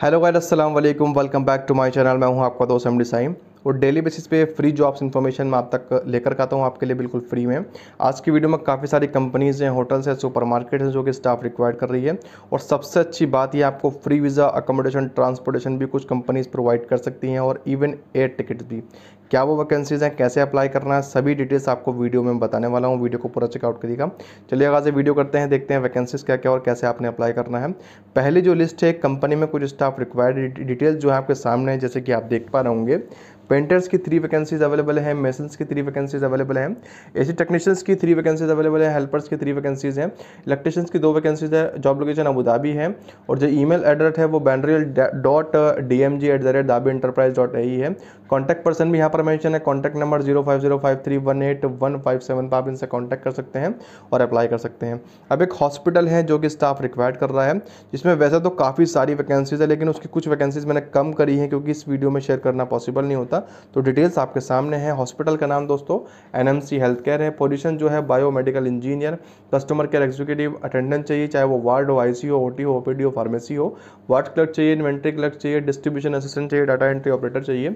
hello guys अस्सलाम वालेकुम welcome back to my channel मैं हूं आपका दोस्त एम डी साइम और डेली बेसिस पे फ्री जॉब्स इन्फॉर्मेशन मैं आप तक लेकर आता हूँ आपके लिए बिल्कुल फ्री में आज की वीडियो में काफ़ी सारी कंपनीज़ हैं होटल्स हैं सुपर मार्केट हैं जो कि स्टाफ रिक्वायर कर रही है और सबसे अच्छी बात यह आपको फ्री वीज़ा अकोमोडेशन ट्रांसपोर्टेशन भी कुछ कंपनीज़ प्रोवाइड कर सकती हैं और इवन एयर टिकट भी क्या वो वैकेंसीज़ हैं कैसे अप्लाई करना है सभी डिटेल्स आपको वीडियो में बताने वाला हूँ वीडियो को पूरा चेकआउट करिएगा चलिए आगे वीडियो करते हैं देखते हैं वैकेंसीज़ क्या क्या और कैसे आपने अप्लाई करना है पहली जो लिस्ट है कंपनी में कुछ स्टाफ रिक्वायर्ड डिटेल्स जो है आपके सामने है जैसे कि आप देख पा रहे होंगे पेंटर्स की थ्री वैकेंसीज अवेलेबल है मेसन्स की थ्री वैकेंसीज अवेलेबल हैं एसी टेक्नीशियंस की थ्री वैकेंसीज अवेलेबल है हेल्पर्स की थ्री वैकेंसीज हैं इलेक्ट्रिशियंस की दो वैकेंसीज है जॉब लोकेशन अबूधाबी है और जो मेल एड्रेस है वो बैंड्रियल dot D M G at the rate दाबी इंटरप्राइज डॉट ए है कॉन्टैक्ट पर्सन भी यहाँ पर मैंशन है contact number zero five zero five three one eight one five seven पर आप इनसे कॉन्टैक्ट कर सकते हैं और अप्लाई कर सकते हैं अब एक हॉस्पिटल है जो कि स्टाफ रिक्वायर्ड कर रहा है जिसमें वैसे तो काफ़ी सारी वैकेंसीज है लेकिन उसकी कुछ वैकेंसीज मैंने कम करी हैं क्योंकि इस वीडियो में शेयर करना पॉसिबल नहीं होता होता तो डिटेल्स आपके सामने हैं हॉस्पिटल का नाम दोस्तों एनएमसी हेल्थ केयर है पोजीशन जो है biomedical engineer customer care executive attendant चाहिए चाहे वो वार्ड हो आई हो ओ हो ओ हो फार्मेसी हो वार्ड क्लर्क चाहिए इन्वेंट्री क्लर्क चाहिए डिस्ट्रीब्यूशन असिस्टेंट चाहिए डाटा एंट्री ऑपरेटर चाहिए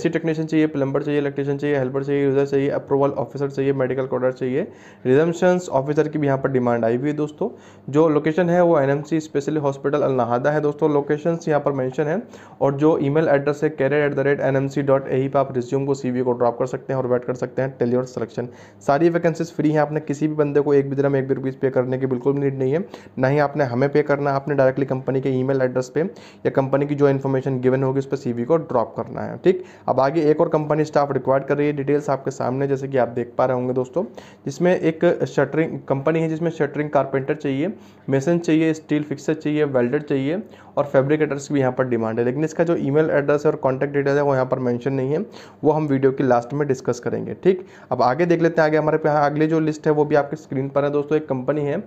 ए टेक्नीशियन चाहिए प्लम्बर चाहिए इलेक्ट्रीशियन चाहिए हेल्पर चाहिए यूजर चाहिए अप्रूवल ऑफिसर चाहिए मेडिकल कॉर्डर चाहिए रिजम्पशंस ऑफिसर की भी यहाँ पर डिमांड आई हुई है दोस्तों जो लोकेशन है वो एन स्पेशली हॉस्पिटल अलनाहादा है दोस्तों लोकेशन यहाँ पर मैंशन है और जो ईमेल एड्रेस है career at the rate N M C dot dot A पर आप रिज्यूम को सी को ड्रॉप कर सकते हैं और वेट कर सकते हैं टेली और सिलेक्शन सारी वैकेंसीज फ्री हैं आपने किसी भी बंदे को एक भी दरम एक भी रुपीज़ पे करने की बिल्कुल भी नीड नहीं है ना ही आपने हमें पे करना आपने डायरेक्टली कंपनी के ईमेल एड्रेस पे या कंपनी की जो इन्फॉर्मेशन गिवन होगी उस पर सी को ड्रॉप करना है ठीक अब आगे एक और कंपनी स्टाफ रिक्वायर्ड कर रही है डिटेल्स आपके सामने जैसे कि आप देख पा रहे होंगे दोस्तों जिसमें एक शटरिंग कंपनी है जिसमें शटरिंग कारपेंटर चाहिए मेसन चाहिए स्टील फिक्सर चाहिए वेल्डर चाहिए और फैब्रिकेटर्स की भी यहाँ पर डिमांड है लेकिन इसका जो ईमेल एड्रेस है और कॉन्टैक्ट डिटेल है वो यहाँ पर मैंशन नहीं है वो हम वीडियो के लास्ट में डिस्कस करेंगे ठीक अब आगे देख लेते हैं आगे हमारे यहाँ अगले जो लिस्ट है वो भी आपके स्क्रीन पर है दोस्तों एक कंपनी है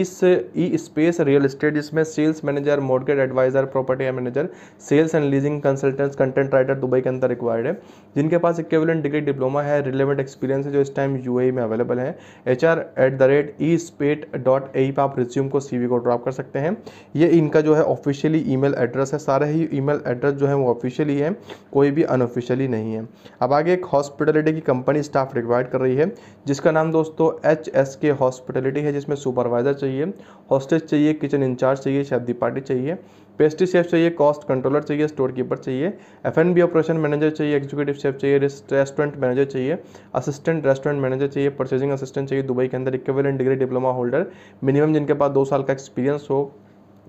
ईस ई स्पेस रियल इस्टेट जिसमें sales manager mortgage advisor property manager sales and leasing consultants content writer Dubai के अंदर रिक्वायर्ड है जिनके पास इक्वेलेंट डिग्री डिप्लोमा है रिलेवेंट एक्सपीरियंस है जो इस टाइम यू e में अवेलेबल है H R at the rate E space dot A पर आप रिज्यूम को सी को ड्रॉप कर सकते हैं ये इनका जो है ऑफिशियल ऑफिशियली ईमेल एड्रेस है सारे ही ईमेल एड्रेस जो है वो ऑफिशियली है कोई भी अनऑफिशियली नहीं है अब आगे एक हॉस्पिटलिटी की कंपनी स्टाफ रिक्वायर्ड कर रही है जिसका नाम दोस्तों एच एस के हॉस्पिटलिटी है जिसमें सुपरवाइजर चाहिए हॉस्टेज चाहिए किचन इंचार्ज चाहिए शेफ पार्टी चाहिए पेस्ट्री शेफ चाहिए कॉस्ट कंट्रोलर चाहिए स्टोर कीपर चाहिए F N B operation manager चाहिए एग्जीक्यूटिव शेफ चाहिए रेस्टोरेंट मैनेजर चाहिए असिस्टेंट रेस्टोरेंट मैनेजर चाहिए परचेजिंग असिस्टेंट चाहिए दुबई के अंदर equivalent degree diploma holder minimum जिनके पास दो साल का एक्सपीरियंस हो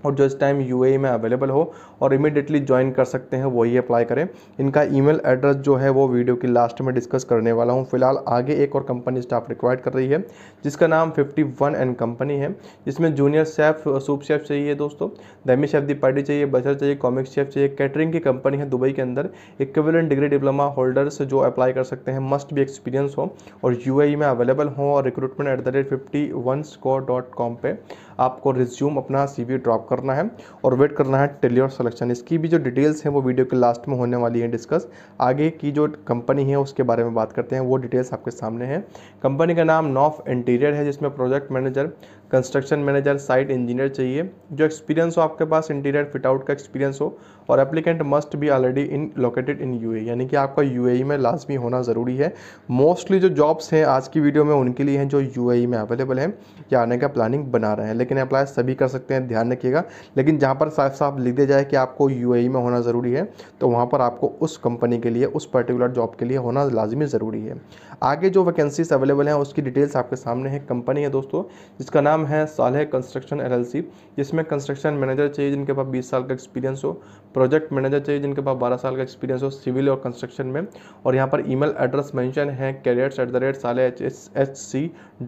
और जो इस टाइम यू e में अवेलेबल हो और इमिडिएटली ज्वाइन कर सकते हैं वही अप्लाई करें इनका ईमेल एड्रेस जो है वो वीडियो की लास्ट में डिस्कस करने वाला हूँ फिलहाल आगे एक और कंपनी स्टाफ रिक्वायर्ड कर रही है जिसका नाम 51 एंड कंपनी है जिसमें जूनियर शेफ सूप शेफ चाहिए दोस्तों दैमी शेफ पार्टी चाहिए बचर चाहिए कॉमिक शेफ चाहिए कैटरिंग की कंपनी है दुबई के अंदर इक्विवेलेंट डिग्री डिप्लोमा होल्डर्स जो अप्लाई कर सकते हैं मस्ट भी एक्सपीरियंस हो और यू e में अवेलेबल हो और recruitment at the rate fifty one score dot com पर आपको रिज्यूम अपना सी ड्रॉप करना है और वेट करना है टेल्योर सलेक्शन इसकी भी जो डिटेल्स हैं वो वीडियो के लास्ट में होने वाली है डिस्कस आगे की जो कंपनी है उसके बारे में बात करते हैं वो डिटेल्स आपके सामने हैं कंपनी का नाम नॉफ इंटीरियर है जिसमें project manager construction manager site engineer चाहिए जो एक्सपीरियंस हो आपके पास इंटीरियर फिटआउट का एक्सपीरियंस हो और एप्लीकेंट मस्ट भी already in located in U यानी कि आपका यू e में लाजमी होना ज़रूरी है मोस्टली जो जॉब्स हैं आज की वीडियो में उनके लिए हैं जो यू e में अवेलेबल हैं या आने का प्लानिंग बना रहे हैं लेकिन अप्लाई सभी कर सकते हैं ध्यान रखिएगा लेकिन जहाँ पर साफ साफ लिख दिया जाए कि आपको यू e में होना ज़रूरी है तो वहाँ पर आपको उस कंपनी के लिए उस पर्टिकुलर जॉब के लिए होना लाजमी ज़रूरी है आगे जो वैकेंसीज अवेलेबल हैं उसकी डिटेल्स आपके सामने है कंपनी है दोस्तों जिसका नाम नाम है सालह कंस्ट्रक्शन एलएलसी जिसमें कंस्ट्रक्शन मैनेजर चाहिए जिनके पास बीस साल का एक्सपीरियंस हो प्रोजेक्ट मैनेजर चाहिए जिनके पास बारह साल का एक्सपीरियंस हो सिविल और कंस्ट्रक्शन में और यहाँ पर ईमेल एड्रेस मेंशन है careers at the rate Saleh H S H C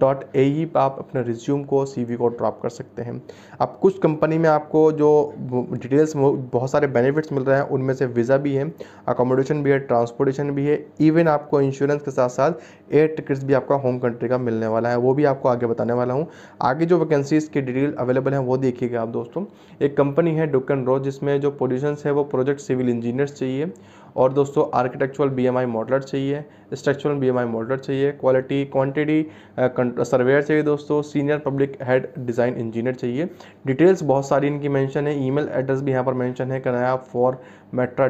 dot A E पर आप अपने रिज्यूम को सी को ड्रॉप कर सकते हैं अब कुछ कंपनी में आपको जो डिटेल्स बहुत सारे बेनिफिट्स मिल रहे हैं उनमें से वीज़ा भी है अकोमोडेशन भी है ट्रांसपोर्टेशन भी है इवन आपको इंश्योरेंस के साथ साथ एयर टिकट्स भी आपका होम कंट्री का मिलने वाला है वो भी आपको आगे बताने वाला हूँ आगे आगे जो वैकेंसीज़ की डिटेल अवेलेबल है वो देखिएगा आप दोस्तों एक कंपनी है डुकन रो जिसमें जो पोजिशन है वो प्रोजेक्ट सिविल इंजीनियर्स चाहिए और दोस्तों architectural B M I modeller चाहिए structural B M I modeller चाहिए क्वालिटी क्वांटिटी सर्वेयर चाहिए दोस्तों senior public head design engineer चाहिए डिटेल्स बहुत सारी इनकी मेंशन है ईमेल एड्रेस भी यहाँ पर मेंशन है कराया for metra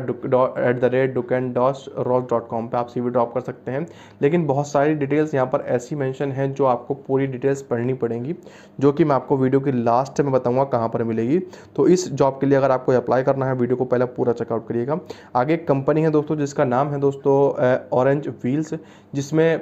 at the rate duke and dos rock dot com पर आप सी ड्रॉप कर सकते हैं लेकिन बहुत सारी डिटेल्स यहाँ पर ऐसी मैंशन हैं जो आपको पूरी डिटेल्स पढ़नी पड़ेंगी जो कि मैं आपको वीडियो के लास्ट में बताऊँगा कहाँ पर मिलेगी तो इस जॉब के लिए अगर आपको अप्लाई करना है वीडियो को पहले पूरा चेकआउट करिएगा आगे कंपनी कंपनी है दोस्तों जिसका नाम है दोस्तों ऑरेंज व्हील्स जिसमें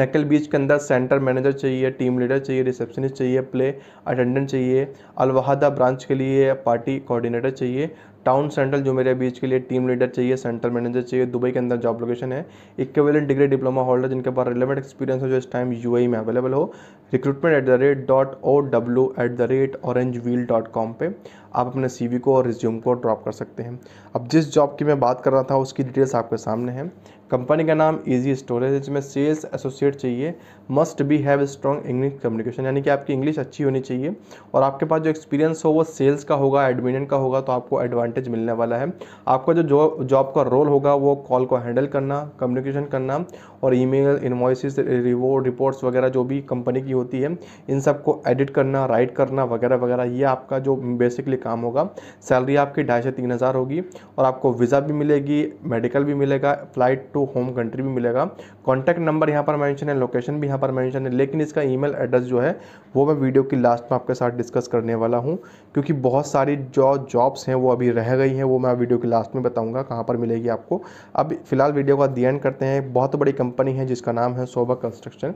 नकल बीच के अंदर सेंटर मैनेजर चाहिए टीम लीडर चाहिए रिसेप्शनिस्ट चाहिए प्ले अटेंडेंट चाहिए अलवाहदा ब्रांच के लिए पार्टी कोऑर्डिनेटर चाहिए टाउन सेंट्रल मेरे बीच के लिए टीम लीडर चाहिए सेंट्रल मैनेजर चाहिए दुबई के अंदर जॉब लोकेशन है इक्वेलेंट डिग्री डिप्लोमा होल्डर जिनके पास रिलेवेंट एक्सपीरियंस हो जो इस टाइम यूएई e में अवेलेबल हो recruitment at the rate dot O W at the rate orange wheel dot com पर आप अपने सी वी को और रिज्यूम को ड्रॉप कर सकते हैं अब जिस जॉब की मैं बात कर रहा था उसकी डिटेल्स आपके सामने हैं कंपनी का नाम ईजी स्टोरेज है जिसमें सेल्स एसोसिएट चाहिए must be have strong English communication यानी कि आपकी इंग्लिश अच्छी होनी चाहिए और आपके पास जो एक्सपीरियंस हो वो सेल्स का होगा एडमिनियन का होगा तो आपको एडवांटेज मिलने वाला है आपका जो जॉब का रोल होगा वो कॉल को हैंडल करना कम्युनिकेशन करना और ई मेल इन्वॉइसिस रिपोर्ट्स वगैरह जो भी कंपनी की होती है इन सब को एडिट करना राइट करना वगैरह वगैरह ये आपका जो बेसिकली काम होगा सैलरी आपकी ढाई से तीन हज़ार होगी और आपको वीज़ा भी मिलेगी मेडिकल भी मिलेगा फ्लाइट टू होम कंट्री भी मिलेगा कॉन्टैक्ट नंबर यहाँ पर मैंशन है लोकेशन भी यहाँ पर मैंशन है लेकिन इसका ईमेल एड्रेस जो है वो मैं वीडियो की लास्ट में आपके साथ डिस्कस करने वाला हूँ क्योंकि बहुत सारी जो जॉब्स हैं वो अभी रह गई हैं वो मैं वीडियो की लास्ट में बताऊँगा कहाँ पर मिलेगी आपको अब फिलहाल वीडियो का दी एंड करते हैं बहुत बड़ी कंपनी है जिसका नाम है सोबा कंस्ट्रक्शन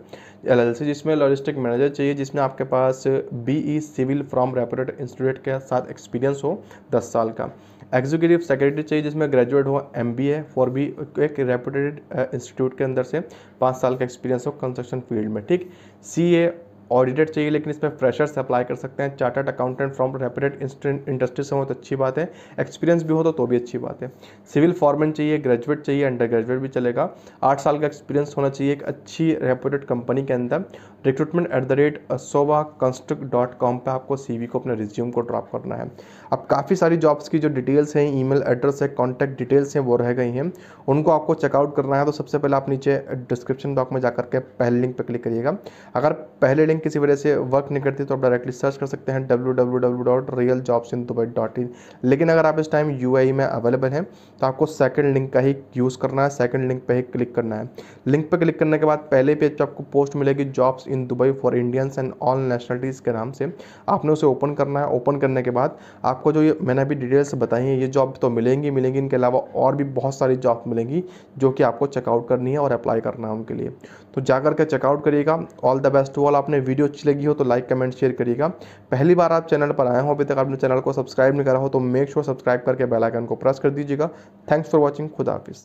एल जिसमें लॉजिस्टिक प्रोजेक्ट मैनेजर चाहिए जिसमें आपके पास BE civil from reputed institute के साथ एक्सपीरियंस हो दस साल का एग्जीक्यूटिव सेक्रेटरी चाहिए जिसमें ग्रेजुएट हो M B A for B एक रेपूटेड इंस्टीट्यूट के अंदर से पाँच साल का एक्सपीरियंस हो कंस्ट्रक्शन फील्ड में ठीक सी ए ऑडिटर चाहिए लेकिन इसमें फ्रेशर्स अप्लाई कर सकते हैं chartered accountant from reputed industry से हो तो अच्छी बात है एक्सपीरियंस भी हो तो तो भी अच्छी बात है सिविल फॉर्मेन चाहिए ग्रेजुएट चाहिए अंडर ग्रेजुएट भी चलेगा आठ साल का एक्सपीरियंस होना चाहिए एक अच्छी रेपूटेड कंपनी के अंदर recruitment at the rate Sobha construct dot com पर आपको सी को अपने रिज्यूम को ड्रॉप करना है अब काफ़ी सारी जॉब्स की जो डिटेल्स हैं ई मेल एड्रेस है कॉन्टैक्ट डिटेल्स हैं वो रह गई हैं उनको आपको चेकआउट करना है तो सबसे पहले आप नीचे डिस्क्रिप्शन बॉक्स में जाकर के पहले लिंक पर क्लिक करिएगा अगर पहले लिंक किसी वजह से वर्क नहीं करती तो आप डायरेक्टली सर्च कर सकते हैं W W W dot real jobs in Dubai dot in लेकिन अगर आप इस टाइम यू e में अवेलेबल हैं तो आपको सेकंड लिंक का ही यूज़ करना है सेकंड लिंक पर ही क्लिक करना है लिंक पर क्लिक करने के बाद पहले पेज पर आपको पोस्ट मिलेगी jobs in Dubai for Indians and all nationalities के नाम से आपने उसे ओपन करना है ओपन करने के बाद आपको जो ये मैंने अभी डिटेल्स बताई हैं ये जॉब तो मिलेंगी मिलेंगी इनके अलावा और भी बहुत सारी जॉब मिलेंगी जो कि आपको चेकआउट करनी है और अप्लाई करना है उनके लिए तो जा करके चेकआउट करिएगा all the best to all आपने वीडियो अच्छी लगी हो तो लाइक कमेंट शेयर करिएगा पहली बार आप चैनल पर आए हो अभी तक आपने चैनल को सब्सक्राइब नहीं करा हो तो मेक श्योर sure सब्सक्राइब करके बेलाइकन को प्रेस कर दीजिएगा थैंक्स फॉर वॉचिंग खुदा हाफिज़